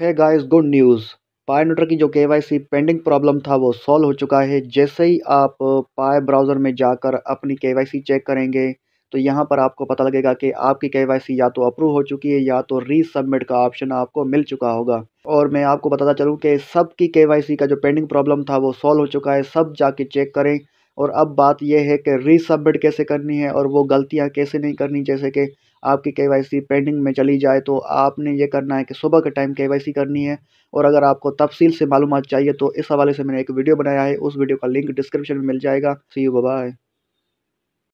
है guys good news पाए नोटर की जो के पेंडिंग प्रॉब्लम था वो सॉल्व हो चुका है जैसे ही आप पाए uh, ब्राउज़र में जाकर अपनी के चेक करेंगे तो यहाँ पर आपको पता लगेगा कि आपकी के या तो अप्रूव हो चुकी है या तो रीसबमिट का ऑप्शन आपको मिल चुका होगा और मैं आपको बताता चलूँ कि सब की के का जो पेंडिंग प्रॉब्लम था वो सॉल्व हो चुका है सब जाके चेक करें और अब बात यह है कि रीसबमिट कैसे करनी है और वो गलतियाँ कैसे नहीं करनी जैसे कि आपकी के पेंडिंग में चली जाए तो आपने ये करना है कि सुबह के टाइम के करनी है और अगर आपको तफसील से मालूम चाहिए तो इस हवाले से मैंने एक वीडियो बनाया है उस वीडियो का लिंक डिस्क्रिप्शन में मिल जाएगा सी यू बाय